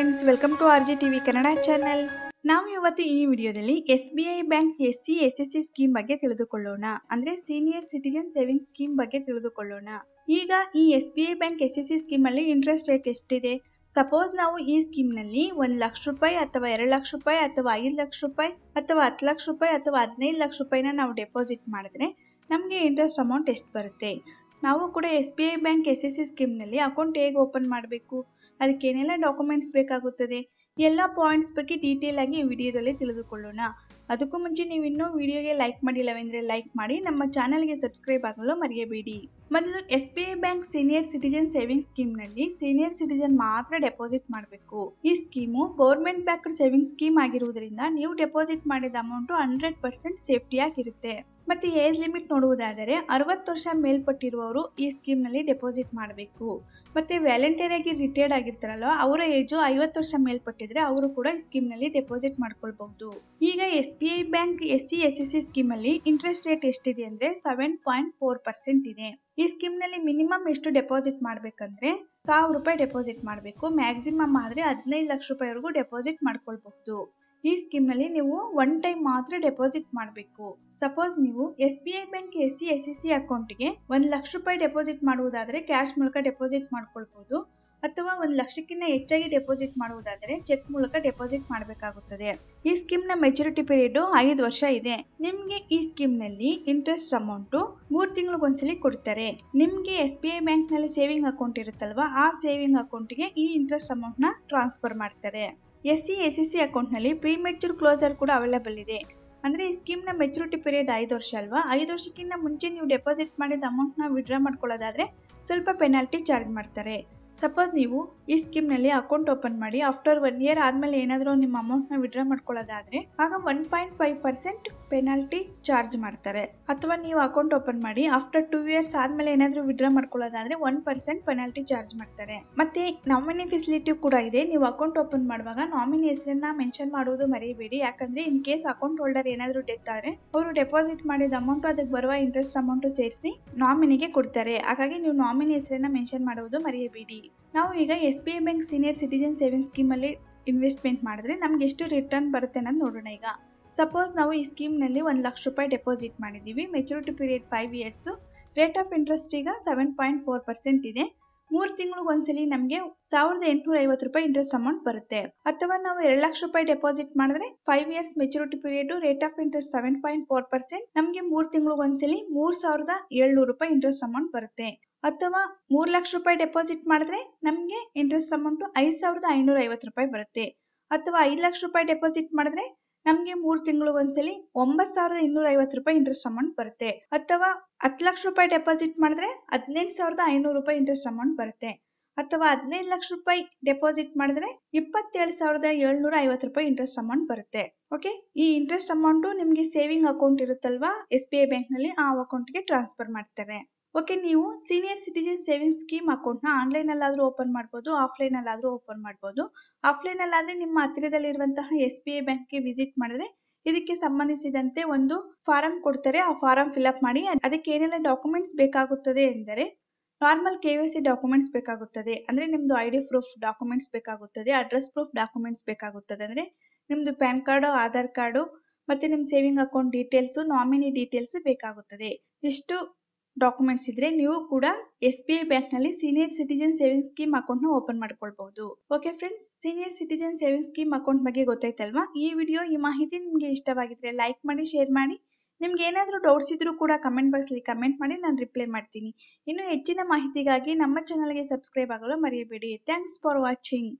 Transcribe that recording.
friends welcome to R G TV Kannada channel ನಾವು ಇವತ್ತು ಈ ವಿಡಿಯೋದಲ್ಲಿ S B I bank S C S S C scheme ಬಗ್ಗೆ ತಿಳಿದುಕೊಳ್ಳೋಣ ಅಂದ್ರೆ ಸೀನಿಯರ್ ಸಿಟಿಜನ್ ಸೇವಿಂಗ್ ಸ್ಕೀಮ್ ಬಗ್ಗೆ ತಿಳಿದುಕೊಳ್ಳೋಣ ಈಗ ಈ S B I bank S S C scheme ಅಲ್ಲಿ ಇಂಟ್ರೆಸ್ಟ್ ರೇಟ್ ಎಷ್ಟಿದೆ ಸಪೋಸ್ ನಾವು ಈ ಸ್ಕೀಮ್ ನಲ್ಲಿ ಒಂದ್ ಲಕ್ಷ ರೂಪಾಯಿ ಅಥವಾ ಎರಡ್ ಲಕ್ಷ ರೂಪಾಯಿ ಅಥವಾ ಐದು ಲಕ್ಷ ರೂಪಾಯಿ ಅಥವಾ ಹತ್ತು ಲಕ್ಷ ರೂಪಾಯಿ ಅಥವಾ ಹದಿನೈದು ಲಕ್ಷ ರೂಪಾಯಿನ ನಾವು ಡೆಪಾಸಿಟ್ ಮಾಡಿದ್ರೆ ನಮ್ಗೆ ಇಂಟ್ರೆಸ್ಟ್ ಅಮೌಂಟ್ ಎಷ್ಟು ಬರುತ್ತೆ ನಾವು ಕೂಡ S B I bank S S C ನಲ್ಲಿ ಅಕೌಂಟ್ ಹೇಗೆ ಓಪನ್ ಮಾಡಬೇಕು ಅದಕ್ಕೆ ಏನೆಲ್ಲ ಡಾಕ್ಯುಮೆಂಟ್ಸ್ ಬೇಕಾಗುತ್ತದೆ ಎಲ್ಲ ಪಾಯಿಂಟ್ಸ್ ಬಗ್ಗೆ ಡೀಟೇಲ್ ಆಗಿ ವಿಡಿಯೋದಲ್ಲಿ ತಿಳಿದುಕೊಳ್ಳೋಣ ಅದಕ್ಕೂ ಮುಂಚೆ ನೀವು ಇನ್ನೂ ವಿಡಿಯೋಗೆ ಲೈಕ್ ಮಾಡಿಲ್ಲವೆಂದ್ರೆ ಲೈಕ್ ಮಾಡಿ ನಮ್ಮ ಚಾನಲ್ಗೆ ಸಬ್ಸ್ಕ್ರೈಬ್ ಆಗಲು ಮರೆಯಬೇಡಿ ಮೊದಲು S B I bank senior citizen saving scheme ನಲ್ಲಿ ಸೀನಿಯರ್ ಸಿಟಿಜನ್ ಮಾತ್ರ ಡೆಪಾಸಿಟ್ ಮಾಡಬೇಕು ಈ scheme government bank saving scheme ಆಗಿರುವುದರಿಂದ ನೀವು ಡೆಪಾಸಿಟ್ ಮಾಡಿದ ಅಮೌಂಟ್ ಹಂಡ್ರೆಡ್ ಪರ್ಸೆಂಟ್ ಸೇಫ್ಟಿಯಾಗಿರುತ್ತೆ ಮತ್ತೆ ಏಜ್ ಲಿಮಿಟ್ ನೋಡುವುದಾದರೆ ಅರವತ್ತು ವರ್ಷ ಮೇಲ್ಪಟ್ಟಿರುವವರು ಈ ಸ್ಕೀಮ್ನಲ್ಲಿ ಡೆಪಾಸಿಟ್ ಮಾಡಬೇಕು ಮತ್ತೆ ವ್ಯಾಲೆಂಟಿಯರ್ ಆಗಿ ರಿಟೈರ್ಡ್ ಆಗಿರ್ತಾರಲ್ಲ ಅವರ ಏಜು ಐವತ್ತು ವರ್ಷ ಮೇಲ್ಪಟ್ಟಿದ್ರೆ ಅವರು ಕೂಡ ಈ ಸ್ಕೀಮ್ನಲ್ಲಿ ಡೆಪಾಸಿಟ್ ಮಾಡ್ಕೊಳ್ಬಹುದು ಈಗ S B I bank S C S C scheme ಅಲ್ಲಿ ಇಂಟ್ರೆಸ್ಟ್ ರೇಟ್ ಎಷ್ಟಿದೆ ಅಂದ್ರೆ ಸೆವೆನ್ ಪಾಯಿಂಟ್ ಫೋರ್ ಪರ್ಸೆಂಟ್ ಇದೆ ಈ ಸ್ಕೀಮ್ ನಲ್ಲಿ ಮಿನಿಮಮ್ ಎಷ್ಟು ಡೆಪಾಸಿಟ್ ಮಾಡ್ಬೇಕಂದ್ರೆ ಸಾವಿರ ರೂಪಾಯಿ ಡೆಪಾಸಿಟ್ ಮಾಡಬೇಕು ಮ್ಯಾಕ್ಸಿಮಮ್ ಆದ್ರೆ ಹದಿನೈದು ಲಕ್ಷ ರೂಪಾಯಿವರೆಗೂ ಡೆಪಾಸಿಟ್ ಮಾಡ್ಕೊಳ್ಬಹುದು ಈ ಸ್ಕೀಮ್ನಲ್ಲಿ ನೀವು ಒನ್ ಟೈಮ್ ಮಾತ್ರ ಡೆಪಾಸಿಟ್ ಮಾಡಬೇಕು ಸಪೋಸ್ ನೀವು S B I bank S C S C ಅಕೌಂಟ್ಗೆ ಒಂದ್ ಲಕ್ಷ ರೂಪಾಯಿ ಡೆಪಾಸಿಟ್ ಮಾಡುವುದಾದರೆ ಕ್ಯಾಶ್ ಮೂಲಕ ಡೆಪಾಸಿಟ್ ಮಾಡ್ಕೊಳ್ಬಹುದು ಅಥವಾ ಒಂದು ಲಕ್ಷಕ್ಕಿಂತ ಹೆಚ್ಚಾಗಿ ಡೆಪಾಸಿಟ್ ಮಾಡುವುದಾದರೆ ಚೆಕ್ ಮೂಲಕ ಡೆಪಾಸಿಟ್ ಮಾಡಬೇಕಾಗುತ್ತದೆ ಈ ಸ್ಕೀಮ್ ನ ಮೆಚುರಿಟಿ ಪೀರಿಯಡ್ ಐದು ವರ್ಷ ಇದೆ ನಿಮ್ಗೆ ಈ ಸ್ಕೀಮ್ ನಲ್ಲಿ ಇಂಟ್ರೆಸ್ಟ್ ಅಮೌಂಟ್ ಮೂರ್ ತಿಂಗಳಿಗೊಂದ್ಸಲಿ ಕೊಡ್ತಾರೆ ನಿಮ್ಗೆ ಎಸ್ ಬಿ ಐ ಬ್ಯಾಂಕ್ ನಲ್ಲಿ ಸೇವಿಂಗ್ ಅಕೌಂಟ್ ಇರುತ್ತಲ್ವಾ ಆ ಸೇವಿಂಗ್ ಅಕೌಂಟ್ ಗೆ ಈ ಇಂಟ್ರೆಸ್ಟ್ ಅಮೌಂಟ್ ನ ಟ್ರಾನ್ಸ್ಫರ್ ಮಾಡ್ತಾರೆ S C S S C ಅಕೌಂಟ್ನಲ್ಲಿ ಪ್ರೀ ಮೆಚೂರ್ ಕ್ಲೋಸರ್ ಕೂಡ ಅವೈಲಬಲ್ ಇದೆ ಅಂದರೆ ಈ ಸ್ಕೀಮ್ನ ಮೆಚುರಿಟಿ ಪೀರಿಯಡ್ ಐದು ವರ್ಷ ಅಲ್ವಾ ಐದು ವರ್ಷಕ್ಕಿಂತ ಮುಂಚೆ ನೀವು ಡೆಪಾಸಿಟ್ ಮಾಡಿದ ಅಮೌಂಟ್ನ ವಿಡ್ರಾ ಮಾಡ್ಕೊಳ್ಳೋದಾದರೆ ಸ್ವಲ್ಪ ಪೆನಾಲ್ಟಿ ಚಾರ್ಜ್ ಮಾಡ್ತಾರೆ ಸಪೋಸ್ ನೀವು ಈ ಸ್ಕೀಮ್ ನಲ್ಲಿ ಅಕೌಂಟ್ ಓಪನ್ ಮಾಡಿ ಆಫ್ಟರ್ ಒನ್ ಇಯರ್ ಆದಮೇಲೆ ಏನಾದರೂ ನಿಮ್ಮ ನ ವಿಡ್ರಾ ಮಾಡ್ಕೊಳ್ಳೋದಾದ್ರೆ ಆಗ one point five percent penalty charge ಮಾಡ್ತಾರೆ ಅಥವಾ ನೀವು ಅಕೌಂಟ್ ಓಪನ್ ಮಾಡಿ ಆಫ್ಟರ್ ಟೂ ಇಯರ್ಸ್ ಆದ್ಮೇಲೆ ಏನಾದರೂ ವಿಡ್ರಾ ಮಾಡ್ಕೊಳ್ಳೋದಾದ್ರೆ ಒನ್ ಪರ್ಸೆಂಟ್ ಪೆನಾಲ್ಟಿ ಚಾರ್ಜ್ ಮಾಡ್ತಾರೆ ಮತ್ತೆ ನಾಮಿನಿ ಫೆಸಿಲಿಟಿ ಕೂಡ ಇದೆ ನೀವು ಅಕೌಂಟ್ ಓಪನ್ ಮಾಡುವಾಗ ನಾಮಿನಿ ಹೆಸರನ್ನ ಮೆನ್ಷನ್ ಮಾಡುವುದು ಮರೆಯಬೇಡಿ ಯಾಕಂದ್ರೆ ಇನ್ ಕೇಸ್ ಅಕೌಂಟ್ ಹೋಲ್ಡರ್ ಏನಾದ್ರು ಡೆತ್ ಆದರೆ ಅವರು ಡೆಪಾಸಿಟ್ ಮಾಡಿದ ಅಮೌಂಟ್ ಅದಕ್ಕೆ ಬರುವ ಇಂಟ್ರೆಸ್ಟ್ ಅಮೌಂಟ್ ಸೇರಿಸಿ ನಾಮಿನಿಗೆ ಕೊಡ್ತಾರೆ ಹಾಗಾಗಿ ನೀವು ನಾಮಿನಿ ಹೆಸರನ್ನ ಮೆನ್ಷನ್ ಮಾಡುವುದು ಮರೆಯಬೇಡಿ ನಾವು ಈಗ S B I bank senior citizen saving scheme ಅಲ್ಲಿ ಇನ್ವೆಸ್ಟ್ಮೆಂಟ್ ಮಾಡಿದ್ರೆ ನಮ್ಗೆ ಎಷ್ಟು ರಿಟರ್ನ್ ಬರುತ್ತೆ ಅನ್ನೋದು ನೋಡೋಣ ಈಗ ಸಪೋಸ್ ನಾವು ಈ ಸ್ಕೀಮ್ ನಲ್ಲಿ ಒಂದ್ ಲಕ್ಷ ರೂಪಾಯಿ ಡೆಪಾಸಿಟ್ ಮಾಡಿದೀವಿ maturity period five years rate of interest ಈಗ ಸೆವೆನ್ ಪಾಯಿಂಟ್ ಫೋರ್ ಪರ್ಸೆಂಟ್ ಇದೆ ಮೂರ್ ತಿಂಗಳಿಗೆ ಒಂದ್ಸಲಿ ನಮಗೆ ಸಾವಿರದ ಎಂಟುನೂರ ಐವತ್ತು ರೂಪಾಯಿ ಇಂಟ್ರೆಸ್ಟ್ ಅಮೌಂಟ್ ಬರುತ್ತೆ ಅಥವಾ ನಾವು ಎರಡ್ ಲಕ್ಷ ರೂಪಾಯಿ ಡೆಪಾಸಿಟ್ ಮಾಡಿದ್ರೆ five years maturity period rate of interest seven point four percent ನಮ್ಗೆ ಮೂರ್ ತಿಂಗಳಿಗೆ ಒಂದ್ಸಲಿ ಮೂರ್ ಸಾವಿರದ ಏಳ್ನೂರು ರೂಪಾಯಿ ಇಂಟ್ರೆಸ್ಟ್ ಅಮೌಂಟ್ ಬರುತ್ತೆ ಅಥವಾ ಮೂರ್ ಲಕ್ಷ ರೂಪಾಯಿ ಡೆಪಾಸಿಟ್ ಮಾಡಿದ್ರೆ ನಮ್ಗೆ ಇಂಟ್ರೆಸ್ಟ್ ಅಮೌಂಟ್ ಐದ್ ಸಾವಿರದ ಐನೂರ ಐವತ್ತು ರೂಪಾಯಿ ಬರುತ್ತೆ ಅಥವಾ ಐದ್ ಲಕ್ಷ ರೂಪಾಯಿ ಡೆಪಾಸಿಟ್ ಮಾಡಿದ್ರೆ ನಮ್ಗೆ ಮೂರ್ ತಿಂಗಳು ಒಂದ್ಸಲಿ ಒಂಬತ್ ಸಾವಿರದ ಇನ್ನೂರ ಐವತ್ತು ರೂಪಾಯಿ ಇಂಟ್ರೆಸ್ಟ್ ಅಮೌಂಟ್ ಬರುತ್ತೆ ಅಥವಾ ಹತ್ ಲಕ್ಷ ರೂಪಾಯಿ ಡೆಪಾಸಿಟ್ ಮಾಡಿದ್ರೆ ಹದಿನೆಂಟು ಸಾವಿರದ ಐನೂರು ರೂಪಾಯಿ ಇಂಟ್ರೆಸ್ಟ್ ಅಮೌಂಟ್ ಬರುತ್ತೆ ಅಥವಾ ಹದಿನೈದು ಲಕ್ಷ ರೂಪಾಯಿ ಡೆಪಾಸಿಟ್ ಮಾಡಿದ್ರೆ ಇಪ್ಪತ್ತೇಳು ಸಾವಿರದ ಏಳ್ನೂರ ಐವತ್ತು ರೂಪಾಯಿ ಇಂಟ್ರೆಸ್ಟ್ ಅಮೌಂಟ್ ಬರುತ್ತೆ ಓಕೆ ಈ ಇಂಟ್ರೆಸ್ಟ್ ಅಮೌಂಟ್ ನಿಮ್ಗೆ ಸೇವಿಂಗ್ ಅಕೌಂಟ್ ಇರುತ್ತಲ್ವಾ ಎಸ್ ಬಿ ಐ ಬ್ಯಾಂಕ್ ನಲ್ಲಿ ಆ ಅಕೌಂಟ್ ಗೆ ಟ್ರಾನ್ಸ್ಫರ್ ಮಾಡ್ತಾರೆ ಓಕೆ ನೀವು senior citizen saving scheme account ಅಕೌಂಟ್ನ ಆದ್ರೂ ಓಪನ್ ಮಾಡಬಹುದು ಮಾಡ್ಬೋದು ಆದ್ರೂ ಓಪನ್ ಮಾಡಬಹುದು ಮಾಡ್ಬೋದು ಆದ್ರೆ ನಿಮ್ಮ ಹತ್ತಿರದಲ್ಲಿರುವಂತಹ ಎಸ್ ಬಿ ಐ ಗೆ ವಿಸಿಟ್ ಮಾಡಿದ್ರೆ ಇದಕ್ಕೆ ಸಂಬಂಧಿಸಿದಂತೆ ಒಂದು ಫಾರಂ ಕೊಡ್ತಾರೆ ಆ ಫಾರಂ ಫಿಲಪ್ ಮಾಡಿ ಅದಕ್ಕೆ ಏನೆಲ್ಲ ಡಾಕ್ಯುಮೆಂಟ್ಸ್ ಬೇಕಾಗುತ್ತದೆ ಎಂದರೆ normal K Y C documents ಬೇಕಾಗುತ್ತದೆ ಅಂದ್ರೆ ನಿಮ್ದು ಐ ಡಿ ಪ್ರೂಫ್ ಡಾಕ್ಯುಮೆಂಟ್ಸ್ ಬೇಕಾಗುತ್ತದೆ ಅಡ್ರೆಸ್ ಪ್ರೂಫ್ ಡಾಕ್ಯುಮೆಂಟ್ಸ್ ಬೇಕಾಗುತ್ತದೆ ಅಂದ್ರೆ ನಿಮ್ದು ಪ್ಯಾನ್ ಕಾರ್ಡ್ ಆಧಾರ್ ಕಾರ್ಡ್ ಮತ್ತೆ ನಿಮ್ saving account details nominee details ಬೇಕಾಗುತ್ತದೆ ಇಷ್ಟು ಡಾಕ್ಯುಮೆಂಟ್ಸ್ ಇದ್ರೆ ನೀವು ಕೂಡ ಎಸ್ ಬಿ ಐ ಬ್ಯಾಂಕ್ ನಲ್ಲಿ senior citizen saving scheme account ನ ಓಪನ್ ಮಾಡ್ಕೊಳ್ಬಹುದು okay friends senior citizen saving scheme account ಬಗ್ಗೆ ಗೊತ್ತಾಯ್ತಲ್ವಾ ಈ ವಿಡಿಯೋ ಈ ಮಾಹಿತಿ ನಿಮ್ಗೆ ಇಷ್ಟವಾಗಿದ್ರೆ ಲೈಕ್ ಮಾಡಿ ಶೇರ್ ಮಾಡಿ ನಿಮ್ಗೆ ಏನಾದ್ರೂ ಡೌಟ್ಸ್ ಇದ್ರೂ ಕೂಡ ಕಮೆಂಟ್ ಬಾಕ್ಸ್ಲಿ ಕಮೆಂಟ್ ಮಾಡಿ ನಾನು ರಿಪ್ಲೈ ಮಾಡ್ತೀನಿ ಇನ್ನು ಹೆಚ್ಚಿನ ಮಾಹಿತಿಗಾಗಿ ನಮ್ಮ ಚಾನಲ್ಗೆ ಸಬ್ಸ್ಕ್ರೈಬ್ ಆಗಲು ಮರೆಯಬೇಡಿ ಥ್ಯಾಂಕ್ಸ್ ಫಾರ್ ವಾಚಿಂಗ್